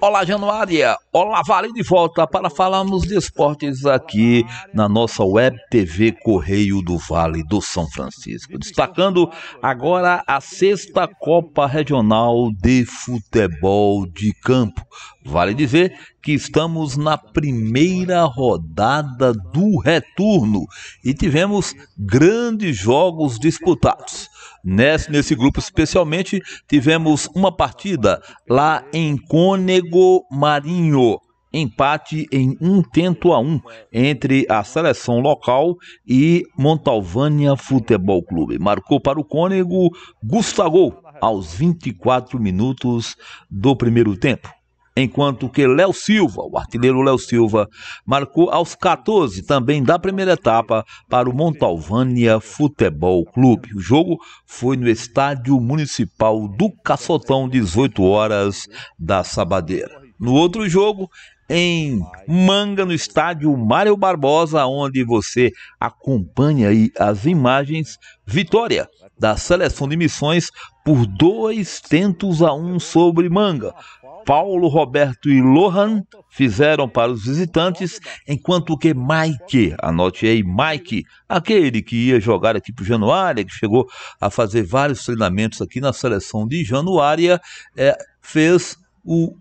Olá, Januária! Olá, Vale de volta para falarmos de esportes aqui na nossa web TV Correio do Vale do São Francisco. Destacando agora a sexta Copa Regional de Futebol de Campo. Vale dizer que estamos na primeira rodada do retorno e tivemos grandes jogos disputados. Nesse, nesse grupo, especialmente, tivemos uma partida lá em Cônego Marinho. Empate em um tento a um entre a seleção local e Montalvânia Futebol Clube. Marcou para o Cônego Gustavo aos 24 minutos do primeiro tempo enquanto que Léo Silva, o artilheiro Léo Silva, marcou aos 14 também da primeira etapa para o Montalvânia Futebol Clube. O jogo foi no Estádio Municipal do Caçotão, 18 horas da Sabadeira. No outro jogo, em Manga, no estádio Mário Barbosa, onde você acompanha aí as imagens. Vitória da seleção de missões por dois tentos a um sobre Manga. Paulo Roberto e Lohan fizeram para os visitantes, enquanto que Mike, anote aí, Mike, aquele que ia jogar aqui para Januária, que chegou a fazer vários treinamentos aqui na seleção de Januária, é, fez o,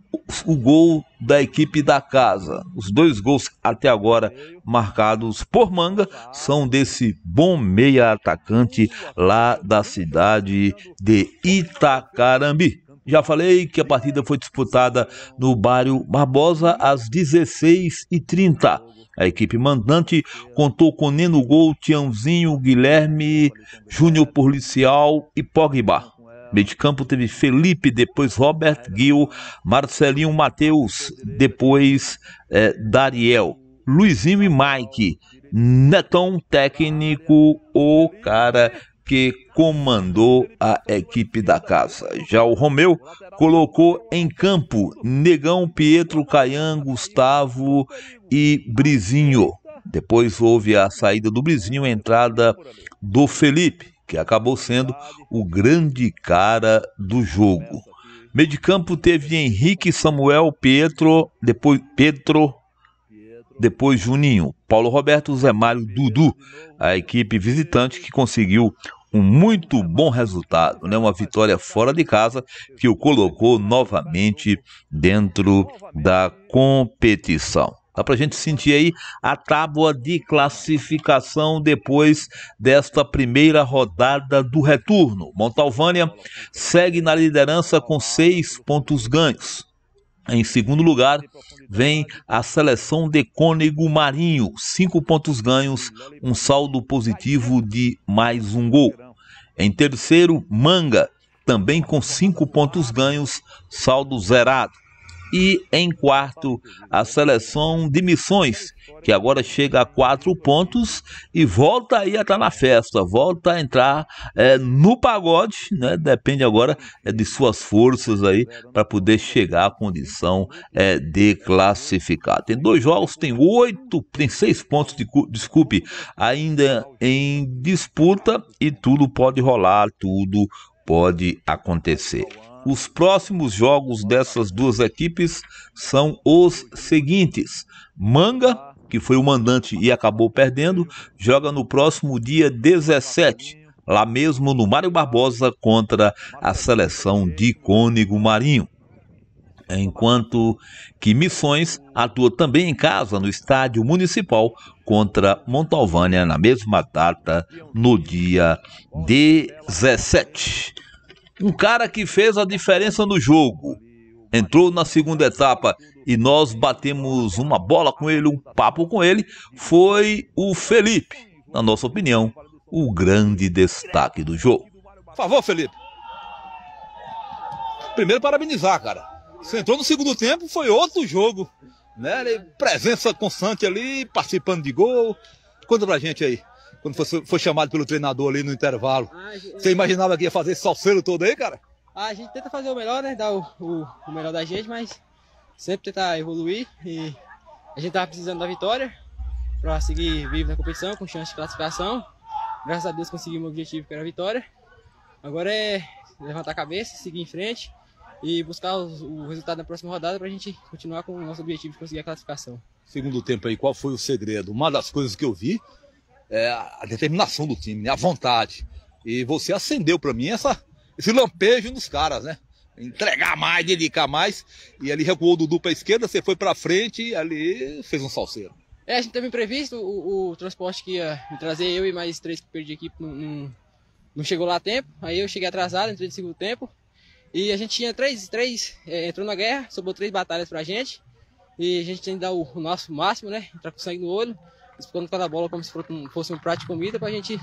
o gol da equipe da casa. Os dois gols até agora marcados por Manga são desse bom meia atacante lá da cidade de Itacarambi. Já falei que a partida foi disputada no Bário Barbosa às 16h30. A equipe mandante contou com Neno Gol, Tiãozinho, Guilherme, Júnior Policial e Pogba. Meio de campo teve Felipe, depois Robert Gil, Marcelinho Matheus, depois é, Dariel, Luizinho e Mike. Netão técnico, o cara que comandou a equipe da casa. Já o Romeu colocou em campo Negão, Pietro, Caian, Gustavo e Brizinho. Depois houve a saída do Brizinho, a entrada do Felipe, que acabou sendo o grande cara do jogo. Meio de campo teve Henrique, Samuel, Pietro, depois Pedro, depois Juninho, Paulo Roberto, Zé Mário, Dudu, a equipe visitante que conseguiu um muito bom resultado, né? uma vitória fora de casa que o colocou novamente dentro da competição. Dá para a gente sentir aí a tábua de classificação depois desta primeira rodada do retorno. Montalvânia segue na liderança com seis pontos ganhos. Em segundo lugar, vem a seleção de Cônego Marinho, cinco pontos ganhos, um saldo positivo de mais um gol. Em terceiro, Manga, também com cinco pontos ganhos, saldo zerado. E em quarto, a seleção de Missões, que agora chega a quatro pontos e volta aí a estar na festa, volta a entrar é, no pagode, né? Depende agora é, de suas forças aí para poder chegar à condição é, de classificar. Tem dois jogos, tem oito, tem seis pontos de desculpe, ainda em disputa e tudo pode rolar, tudo pode acontecer. Os próximos jogos dessas duas equipes são os seguintes: Manga, que foi o mandante e acabou perdendo, joga no próximo dia 17, lá mesmo no Mário Barbosa contra a seleção de Cônigo Marinho. Enquanto que Missões atua também em casa no estádio municipal contra Montalvânia na mesma data, no dia 17 um cara que fez a diferença no jogo. Entrou na segunda etapa e nós batemos uma bola com ele, um papo com ele. Foi o Felipe, na nossa opinião, o grande destaque do jogo. Por favor, Felipe. Primeiro, parabenizar, cara. Você entrou no segundo tempo, foi outro jogo. Né? Presença constante ali, participando de gol. Conta pra gente aí quando foi, foi chamado pelo treinador ali no intervalo. Ah, Você imaginava que ia fazer esse salseiro todo aí, cara? Ah, a gente tenta fazer o melhor, né? Dar o, o, o, melhor da gente, mas sempre tentar evoluir. E a gente tava precisando da vitória para seguir vivo na competição, com chance de classificação. Graças a Deus conseguimos o objetivo que era a vitória. Agora é levantar a cabeça, seguir em frente e buscar os, o resultado na próxima rodada para a gente continuar com o nosso objetivo de conseguir a classificação. Segundo tempo aí, qual foi o segredo? Uma das coisas que eu vi é, a determinação do time, né? a vontade. E você acendeu para mim essa, esse lampejo nos caras, né? Entregar mais, dedicar mais. E ali recuou o Dudu para esquerda, você foi para frente e ali fez um salseiro. É, a gente teve imprevisto, o, o, transporte que ia me trazer eu e mais três que perdi aqui não, não, não, chegou lá a tempo. Aí eu cheguei atrasado, entrei no segundo tempo. E a gente tinha três, três é, entrou na guerra, sobrou três batalhas pra gente. E a gente tem que dar o, o nosso máximo, né? Entrar com sangue no olho disputando cada bola como se fosse um prato de comida para a gente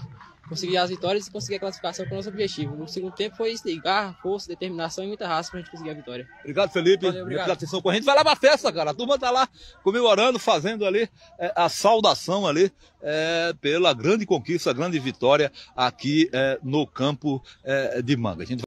conseguir as vitórias e conseguir a classificação com o nosso objetivo. No segundo tempo foi isso, força, determinação e muita raça para a gente conseguir a vitória. Obrigado, Felipe, Valeu, obrigado. pela atenção com a gente. Vai lá para a festa, cara. A turma está lá comemorando, fazendo ali é, a saudação ali é, pela grande conquista, a grande vitória aqui é, no campo é, de manga.